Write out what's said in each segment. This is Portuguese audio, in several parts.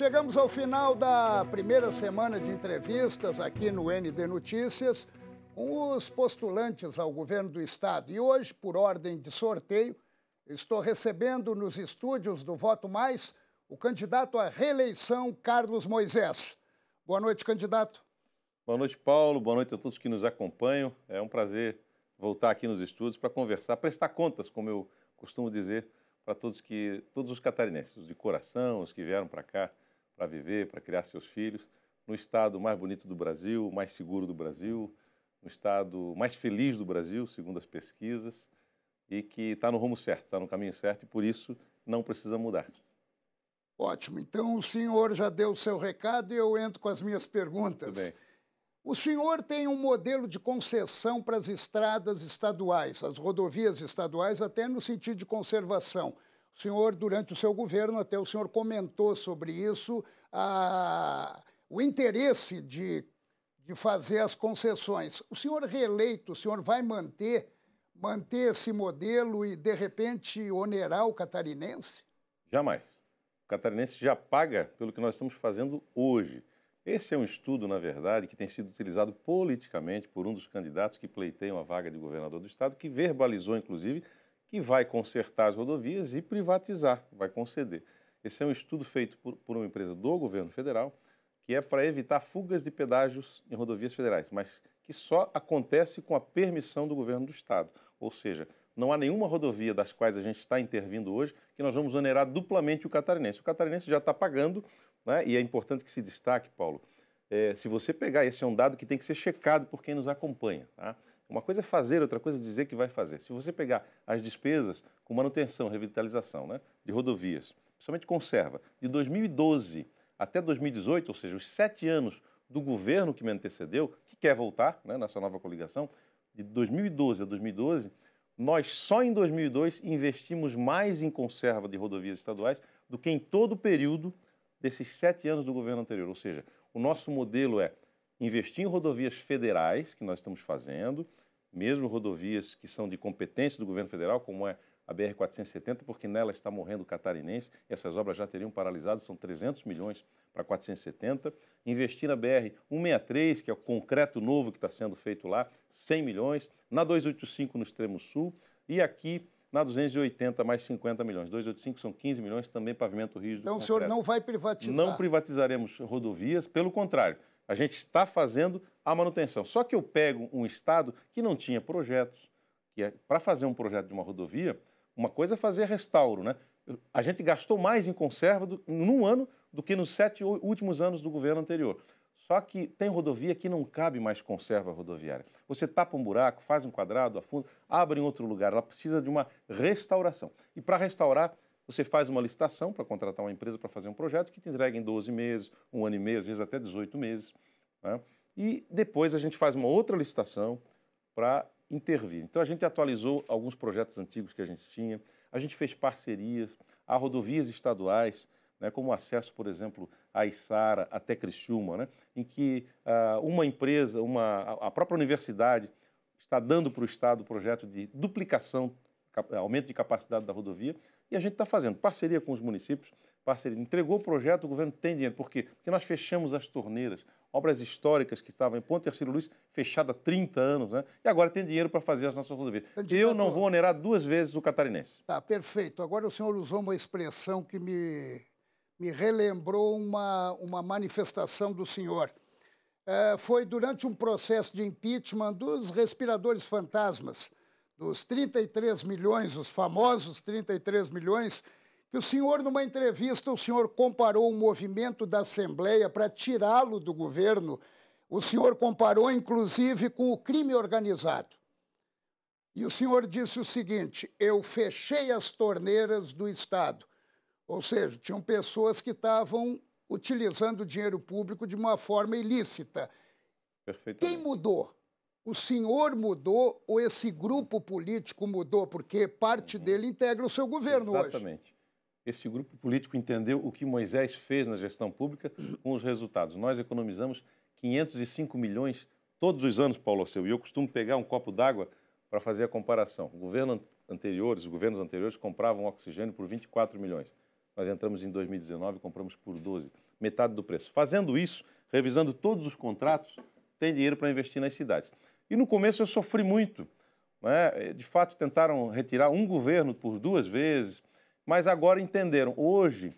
Chegamos ao final da primeira semana de entrevistas aqui no ND Notícias com os postulantes ao governo do Estado. E hoje, por ordem de sorteio, estou recebendo nos estúdios do Voto Mais o candidato à reeleição, Carlos Moisés. Boa noite, candidato. Boa noite, Paulo. Boa noite a todos que nos acompanham. É um prazer voltar aqui nos estúdios para conversar, prestar contas, como eu costumo dizer, para todos que todos os catarinenses, os de coração, os que vieram para cá para viver, para criar seus filhos, no estado mais bonito do Brasil, mais seguro do Brasil, no estado mais feliz do Brasil, segundo as pesquisas, e que está no rumo certo, está no caminho certo e por isso não precisa mudar. Ótimo. Então o senhor já deu o seu recado e eu entro com as minhas perguntas. Muito bem. O senhor tem um modelo de concessão para as estradas estaduais, as rodovias estaduais, até no sentido de conservação. O senhor, durante o seu governo, até o senhor comentou sobre isso, a, o interesse de, de fazer as concessões. O senhor reeleito, o senhor vai manter, manter esse modelo e, de repente, onerar o catarinense? Jamais. O catarinense já paga pelo que nós estamos fazendo hoje. Esse é um estudo, na verdade, que tem sido utilizado politicamente por um dos candidatos que pleiteiam a vaga de governador do Estado, que verbalizou, inclusive, que vai consertar as rodovias e privatizar, vai conceder. Esse é um estudo feito por, por uma empresa do governo federal, que é para evitar fugas de pedágios em rodovias federais, mas que só acontece com a permissão do governo do estado. Ou seja, não há nenhuma rodovia das quais a gente está intervindo hoje que nós vamos onerar duplamente o catarinense. O catarinense já está pagando, né? e é importante que se destaque, Paulo. É, se você pegar, esse é um dado que tem que ser checado por quem nos acompanha. Tá? Uma coisa é fazer, outra coisa é dizer que vai fazer. Se você pegar as despesas com manutenção, revitalização né, de rodovias, principalmente conserva, de 2012 até 2018, ou seja, os sete anos do governo que me antecedeu, que quer voltar né, nessa nova coligação, de 2012 a 2012, nós só em 2002 investimos mais em conserva de rodovias estaduais do que em todo o período desses sete anos do governo anterior. Ou seja, o nosso modelo é investir em rodovias federais, que nós estamos fazendo, mesmo rodovias que são de competência do governo federal, como é a BR-470, porque nela está morrendo o catarinense, essas obras já teriam paralisado, são 300 milhões para 470. Investir na BR-163, que é o concreto novo que está sendo feito lá, 100 milhões. Na 285, no extremo sul. E aqui, na 280, mais 50 milhões. 285 são 15 milhões, também pavimento rígido. Então, concreto. o senhor não vai privatizar? Não privatizaremos rodovias, pelo contrário. A gente está fazendo a manutenção. Só que eu pego um estado que não tinha projetos, que é, para fazer um projeto de uma rodovia, uma coisa é fazer restauro, né? A gente gastou mais em conserva do, num ano do que nos sete últimos anos do governo anterior. Só que tem rodovia que não cabe mais conserva rodoviária. Você tapa um buraco, faz um quadrado, afunda, abre em outro lugar. Ela precisa de uma restauração. E para restaurar, você faz uma licitação para contratar uma empresa para fazer um projeto que te entrega em 12 meses, um ano e meio, às vezes até 18 meses. Né? E depois a gente faz uma outra licitação para intervir. Então a gente atualizou alguns projetos antigos que a gente tinha, a gente fez parcerias, há rodovias estaduais, né, como acesso, por exemplo, a Isara até Criciúma, né, em que uh, uma empresa, uma, a própria universidade está dando para o Estado o projeto de duplicação eh, aumento de capacidade da rodovia, e a gente está fazendo parceria com os municípios, parceria, entregou o projeto, o governo tem dinheiro. Por quê? Porque nós fechamos as torneiras, obras históricas que estavam em Ponte Terceiro Luiz, fechada há 30 anos, né? E agora tem dinheiro para fazer as nossas rodovias. Candidato... Tá Eu não vou onerar duas vezes o catarinense. Tá, perfeito. Agora o senhor usou uma expressão que me, me relembrou uma, uma manifestação do senhor. É, foi durante um processo de impeachment dos respiradores fantasmas dos 33 milhões, os famosos 33 milhões, que o senhor, numa entrevista, o senhor comparou o movimento da Assembleia para tirá-lo do governo, o senhor comparou, inclusive, com o crime organizado. E o senhor disse o seguinte: eu fechei as torneiras do Estado. Ou seja, tinham pessoas que estavam utilizando o dinheiro público de uma forma ilícita. Quem mudou? o senhor mudou ou esse grupo político mudou? Porque parte uhum. dele integra o seu governo Exatamente. hoje. Exatamente. Esse grupo político entendeu o que Moisés fez na gestão pública com os resultados. Nós economizamos 505 milhões todos os anos, Paulo Alceu, e eu costumo pegar um copo d'água para fazer a comparação. governo anteriores, os governos anteriores compravam oxigênio por 24 milhões. Nós entramos em 2019 e compramos por 12, metade do preço. Fazendo isso, revisando todos os contratos, tem dinheiro para investir nas cidades. E no começo eu sofri muito. Né? De fato, tentaram retirar um governo por duas vezes, mas agora entenderam. Hoje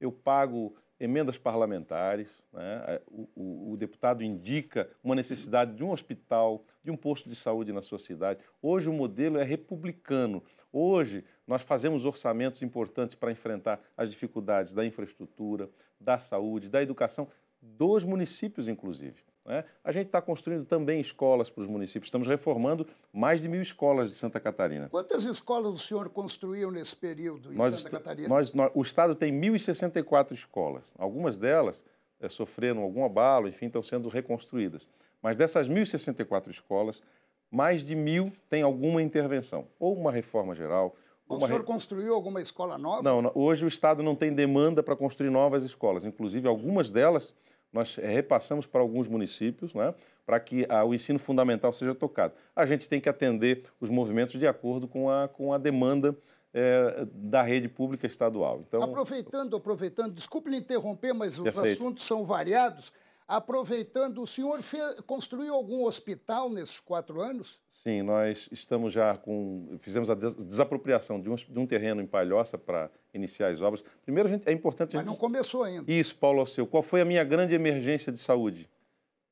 eu pago emendas parlamentares, né? É, o, o, o, deputado indica uma necessidade de um hospital, de um posto de saúde na sua cidade. Hoje o modelo é republicano. Hoje nós fazemos orçamentos importantes para enfrentar as dificuldades da infraestrutura, da saúde, da educação, dos municípios, inclusive. Né? A gente está construindo também escolas para os municípios. Estamos reformando mais de mil escolas de Santa Catarina. Quantas escolas o senhor construiu nesse período em nós, Santa Catarina? Nós, nós, o Estado tem 1.064 escolas. Algumas delas é, sofreram algum abalo, enfim, estão sendo reconstruídas. Mas dessas 1.064 escolas, mais de mil têm alguma intervenção, ou uma reforma geral, o senhor re... construiu alguma escola nova? Não, hoje o Estado não tem demanda para construir novas escolas. Inclusive, algumas delas nós eh, repassamos para alguns municípios, né, para que a, ah, o ensino fundamental seja tocado. A gente tem que atender os movimentos de acordo com a, com a demanda é, da rede pública estadual. Então, aproveitando, aproveitando, desculpe lhe interromper, mas os Perfeito. assuntos são variados aproveitando, o senhor fez, construiu algum hospital nesses quatro anos? Sim, nós estamos já com. Fizemos a desapropriação de um, de um terreno em Palhoça para iniciar as obras. Primeiro, gente, é importante. Mas gente... não começou ainda. Isso, Paulo Alceu. Qual foi a minha grande emergência de saúde?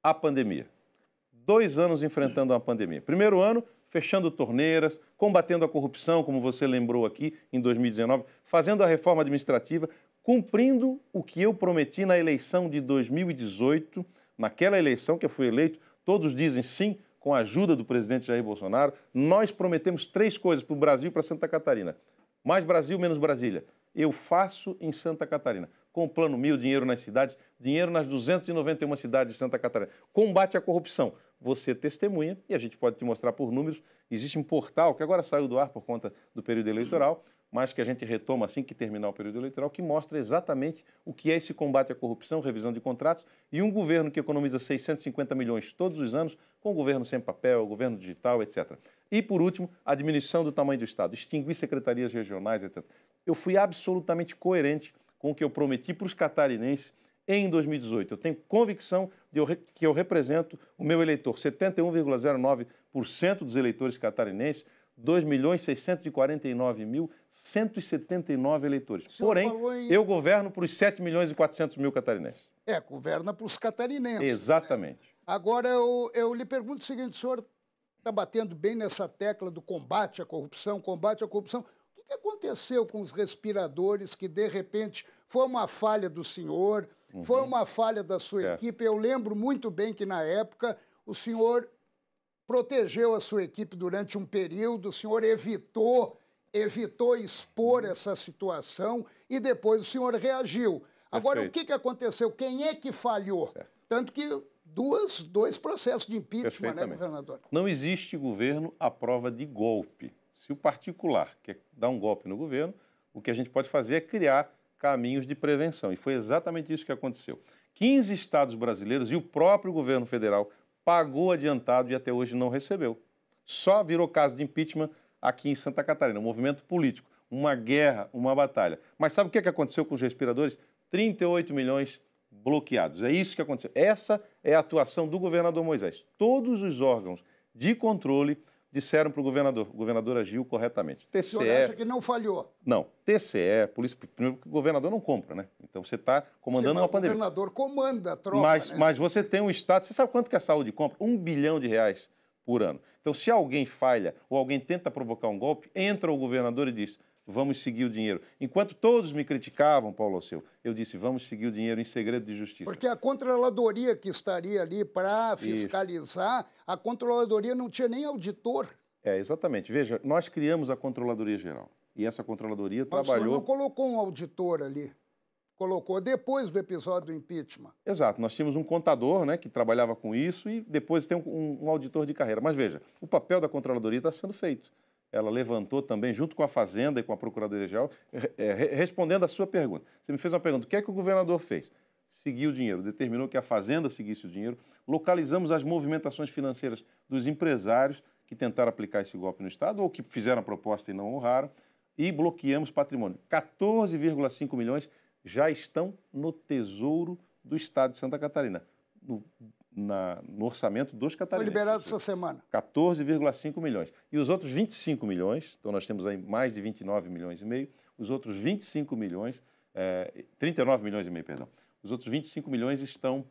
A pandemia. Dois anos enfrentando a pandemia. Primeiro ano, fechando torneiras, combatendo a corrupção, como você lembrou aqui, em 2019, fazendo a reforma administrativa, cumprindo o que eu prometi na eleição de 2018, naquela eleição que eu fui eleito, todos dizem sim, com a ajuda do presidente Jair Bolsonaro, nós prometemos três coisas para o Brasil e para Santa Catarina. Mais Brasil, menos Brasília. Eu faço em Santa Catarina. Com o Plano Mil, dinheiro nas cidades, dinheiro nas 291 cidades de Santa Catarina. Combate à corrupção. Você testemunha, e a gente pode te mostrar por números. Existe um portal que agora saiu do ar por conta do período eleitoral, mas que a gente retoma assim que terminar o período eleitoral, que mostra exatamente o que é esse combate à corrupção, revisão de contratos e um governo que economiza 650 milhões todos os anos, com o governo sem papel, governo digital, etc. E, por último, a diminuição do tamanho do Estado, extinguir secretarias regionais, etc. Eu fui absolutamente coerente com o que eu prometi para os catarinenses em 2018. Eu tenho convicção de que eu represento o meu eleitor, 71,09% dos eleitores catarinenses. 2.649.179 eleitores. Porém, em... eu governo para os 7 milhões e 400 mil catarinenses. É, governa para os catarinenses. Né? Exatamente. Né? Agora, eu, eu lhe pergunto o seguinte, o senhor está batendo bem nessa tecla do combate à corrupção, combate à corrupção. O que aconteceu com os respiradores que, de repente, foi uma falha do senhor, uhum. foi uma falha da sua certo. equipe? Eu lembro muito bem que, na época, o senhor protegeu a sua equipe durante um período, o senhor evitou, evitou expor uhum. essa situação e depois o senhor reagiu. Agora, Perfeito. o que, que aconteceu? Quem é que falhou? Certo. Tanto que duas, dois processos de impeachment, né, governador? Não existe governo à prova de golpe. Se o particular quer dar um golpe no governo, o que a gente pode fazer é criar caminhos de prevenção. E foi exatamente isso que aconteceu. 15 estados brasileiros e o próprio governo federal pagou adiantado e até hoje não recebeu. Só virou caso de impeachment aqui em Santa Catarina, um movimento político, uma guerra, uma batalha. Mas sabe o que é aconteceu com os respiradores? 38 milhões bloqueados. É isso que aconteceu. Essa é a atuação do governador Moisés. Todos os órgãos de controle disseram para o governador. O governador agiu corretamente. TCE, o senhor acha que não falhou? Não. TCE, polícia, primeiro porque o governador não compra, né? Então você está comandando Sim, uma pandemia. O governador comanda a tropa. Mas, né? mas você tem um Estado. Você sabe quanto que é a saúde compra? Um bilhão de reais por ano. Então, se alguém falha ou alguém tenta provocar um golpe, entra o governador e diz: vamos seguir o dinheiro. Enquanto todos me criticavam, Paulo Alceu, eu disse, vamos seguir o dinheiro em segredo de justiça. Porque a controladoria que estaria ali para fiscalizar, Isso. a controladoria não tinha nem auditor. É, exatamente. Veja, nós criamos a Controladoria Geral. E essa Controladoria Mas trabalhou... não colocou um auditor ali. Colocou depois do episódio do impeachment. Exato. Nós tínhamos um contador né, que trabalhava com isso e depois tem um, um auditor de carreira. Mas veja, o papel da Controladoria está sendo feito ela levantou também, junto com a Fazenda e com a Procuradoria Geral, é, respondendo à sua pergunta. Você me fez uma pergunta: o que é que o governador fez? Seguiu o dinheiro, determinou que a Fazenda seguisse o dinheiro, localizamos as movimentações financeiras dos empresários que tentaram aplicar esse golpe no Estado ou que fizeram a proposta e não honraram, e bloqueamos patrimônio. 14,5 milhões já estão no Tesouro do Estado de Santa Catarina. No na, no orçamento dos catarinenses. Foi liberado essa semana. 14,5 milhões. E os outros 25 milhões, então nós temos aí mais de 29 milhões e meio, os outros 25 milhões, é, 39 milhões e meio, perdão, os outros 25 milhões estão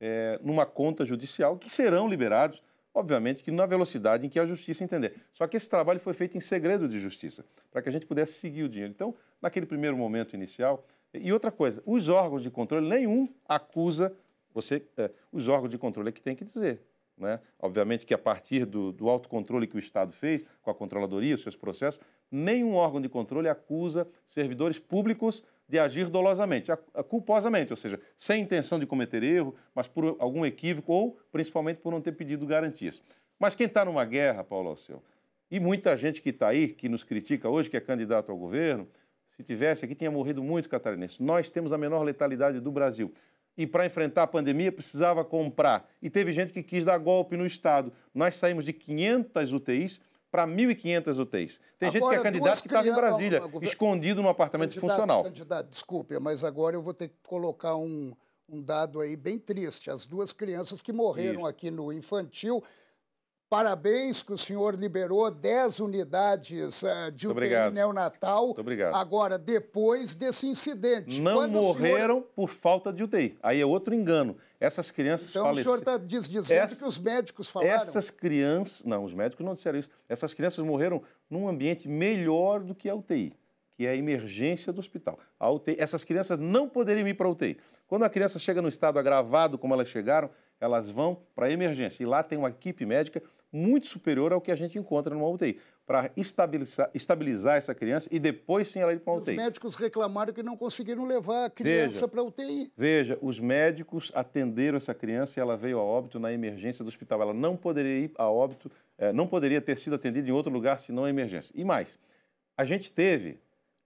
é, numa conta judicial que serão liberados, obviamente, que na velocidade em que a justiça entender. Só que esse trabalho foi feito em segredo de justiça, para que a gente pudesse seguir o dinheiro. Então, naquele primeiro momento inicial, e outra coisa, os órgãos de controle nenhum acusa você, é, os órgãos de controle é que tem que dizer. Né? Obviamente que a partir do, do autocontrole que o Estado fez, com a controladoria, os seus processos, nenhum órgão de controle acusa servidores públicos de agir dolosamente, a, a, culposamente, ou seja, sem intenção de cometer erro, mas por algum equívoco ou principalmente por não ter pedido garantias. Mas quem está numa guerra, Paulo Alceu, e muita gente que está aí, que nos critica hoje, que é candidato ao governo, se tivesse aqui, tinha morrido muito catarinense. Nós temos a menor letalidade do Brasil e para enfrentar a pandemia precisava comprar. E teve gente que quis dar golpe no Estado. Nós saímos de 500 UTIs para 1.500 UTIs. Tem agora, gente que é candidato que estava tá em Brasília, uma, uma, escondido num apartamento candidato, funcional. Candidato, desculpe, mas agora eu vou ter que colocar um, um dado aí bem triste. As duas crianças que morreram Isso. aqui no infantil Parabéns que o senhor liberou 10 unidades uh, de UTI neonatal. Muito obrigado. Agora, depois desse incidente. Não Quando morreram senhor... por falta de UTI. Aí é outro engano. Essas crianças então, faleceram. Então o senhor está dizendo Essa... que os médicos falaram? Essas crianças... Não, os médicos não disseram isso. Essas crianças morreram num ambiente melhor do que a UTI, que é a emergência do hospital. A UTI... Essas crianças não poderiam ir para a UTI. Quando a criança chega no estado agravado, como elas chegaram, elas vão para a emergência. E lá tem uma equipe médica muito superior ao que a gente encontra numa UTI, para estabilizar, estabilizar essa criança e depois sim ela ir para uma UTI. Os médicos reclamaram que não conseguiram levar a criança para a UTI. Veja, os médicos atenderam essa criança e ela veio a óbito na emergência do hospital. Ela não poderia ir a óbito, eh, não poderia ter sido atendida em outro lugar senão a emergência. E mais, a gente teve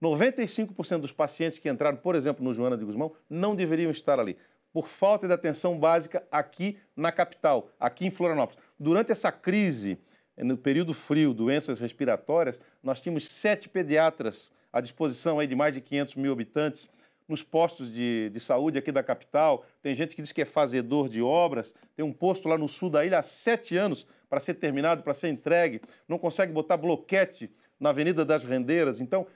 95% dos pacientes que entraram, por exemplo, no Joana de Guzmão, não deveriam estar ali, por falta de atenção básica aqui na capital, aqui em Florianópolis. Durante essa crise, eh, no período frio, doenças respiratórias, nós tínhamos sete pediatras à disposição aí de mais de 500 mil habitantes nos postos de, de saúde aqui da capital. Tem gente que diz que é fazedor de obras. Tem um posto lá no sul da ilha há sete anos para ser terminado, para ser entregue. Não consegue botar bloquete na Avenida das Rendeiras. Então,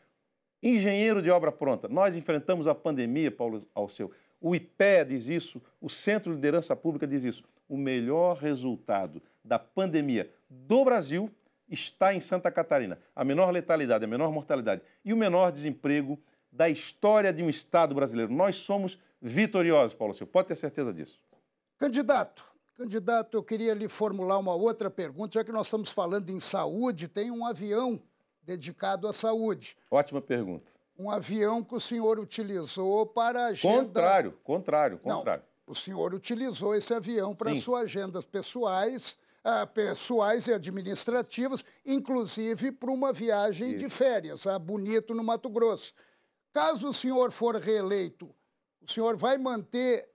engenheiro de obra pronta. Nós enfrentamos a pandemia, Paulo Alceu. O IPE diz isso, o Centro de Liderança Pública diz isso. O melhor resultado da pandemia do Brasil está em Santa Catarina. A menor letalidade, a menor mortalidade e o menor desemprego da história de um Estado brasileiro. Nós somos vitoriosos, Paulo Silva. Pode ter certeza disso. Candidato, candidato, eu queria lhe formular uma outra pergunta, já que nós estamos falando em saúde, tem um avião dedicado à saúde. Ótima pergunta. Um avião que o senhor utilizou para a agenda... Contrário, contrário, contrário. Não, o senhor utilizou esse avião para suas agendas pessoais ah, pessoais e administrativos, inclusive para uma viagem Isso. de férias a ah, Bonito, no Mato Grosso. Caso o senhor for reeleito, o senhor vai manter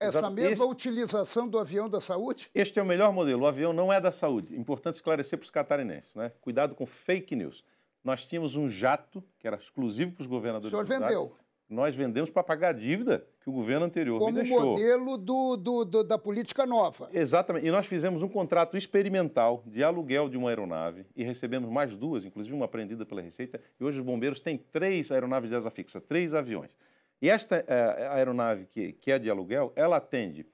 essa Exato. mesma este, utilização do avião da saúde? Este é o melhor modelo. O avião não é da saúde. Importante esclarecer para os catarinenses, né? Cuidado com fake news. Nós tínhamos um jato que era exclusivo para os governadores. O senhor vendeu nós vendemos para pagar a dívida que o governo anterior Como me deixou. modelo do, do, do, da política nova. Exatamente. E nós fizemos um contrato experimental de aluguel de uma aeronave e recebemos mais duas, inclusive uma apreendida pela Receita. E hoje os bombeiros têm três aeronaves de asa fixa, três aviões. E esta é, aeronave que, que é de aluguel, ela atende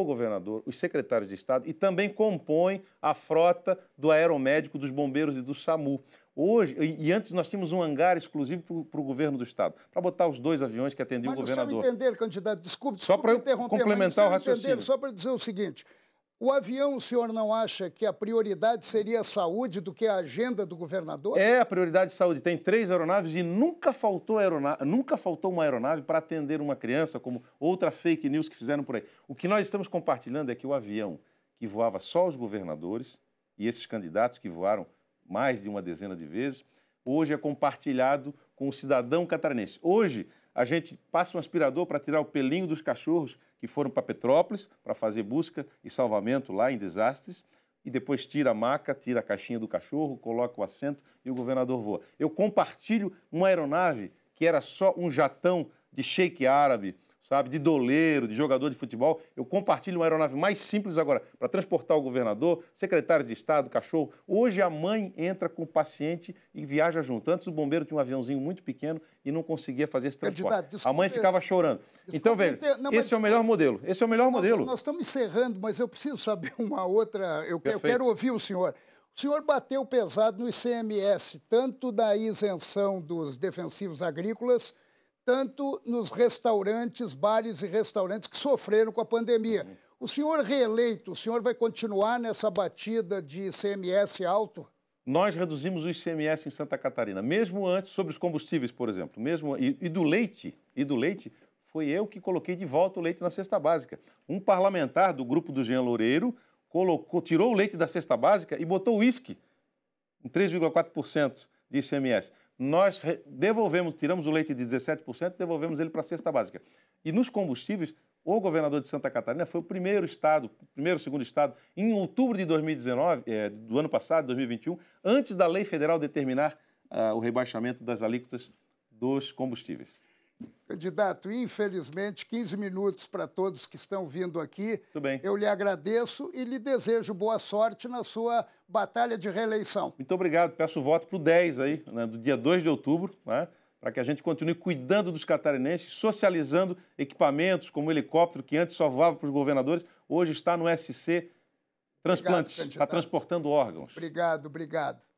o governador, os secretários de Estado e também compõe a frota do aeromédico, dos bombeiros e do SAMU. Hoje, e antes nós tínhamos um hangar exclusivo para o governo do Estado, para botar os dois aviões que atendiam o governador. Só entender, candidato, desculpe, desculpe só para complementar o raciocínio. Entender, só para dizer o seguinte, o avião, o senhor não acha que a prioridade seria a saúde do que a agenda do governador? É a prioridade de saúde. Tem três aeronaves e nunca faltou, aeronave, nunca faltou uma aeronave para atender uma criança, como outra fake news que fizeram por aí. O que nós estamos compartilhando é que o avião que voava só os governadores e esses candidatos que voaram mais de uma dezena de vezes, hoje é compartilhado com o cidadão catarinense. Hoje, a gente passa um aspirador para tirar o pelinho dos cachorros que foram para Petrópolis para fazer busca e salvamento lá em desastres e depois tira a maca, tira a caixinha do cachorro, coloca o assento e o governador voa. Eu compartilho uma aeronave que era só um jatão de shake árabe sabe, de doleiro, de jogador de futebol. Eu compartilho uma aeronave mais simples agora para transportar o governador, secretário de Estado, cachorro. Hoje a mãe entra com o paciente e viaja junto. Antes o bombeiro tinha um aviãozinho muito pequeno e não conseguia fazer esse transporte. Desculpa, a mãe ficava chorando. Desculpa, então, velho, não, esse é o melhor modelo. Esse é o melhor nós, modelo. Nós estamos encerrando, mas eu preciso saber uma outra. eu, eu quero ouvir o senhor. O senhor bateu pesado no ICMS, tanto da isenção dos defensivos agrícolas tanto nos restaurantes, bares e restaurantes que sofreram com a pandemia. Uhum. O senhor reeleito, o senhor vai continuar nessa batida de ICMS alto? Nós reduzimos o ICMS em Santa Catarina, mesmo antes sobre os combustíveis, por exemplo, mesmo e, e do leite, e do leite foi eu que coloquei de volta o leite na cesta básica. Um parlamentar do grupo do Jean Loureiro colocou, tirou o leite da cesta básica e botou o uísque em 3,4% de ICMS nós devolvemos, tiramos o leite de 17%, devolvemos ele para a cesta básica. E nos combustíveis, o governador de Santa Catarina foi o primeiro estado, primeiro, segundo estado, em outubro de 2019, é, eh, do ano passado, 2021, antes da lei federal determinar ah, o rebaixamento das alíquotas dos combustíveis. Candidato, infelizmente, 15 minutos para todos que estão vindo aqui. Tudo bem. Eu lhe agradeço e lhe desejo boa sorte na sua batalha de reeleição. Muito obrigado. Peço o voto para o 10 aí, né, do dia 2 de outubro, né, para que a gente continue cuidando dos catarinenses, socializando equipamentos como o helicóptero, que antes salvava para os governadores, hoje está no SC Transplantes, está transportando órgãos. Obrigado, obrigado.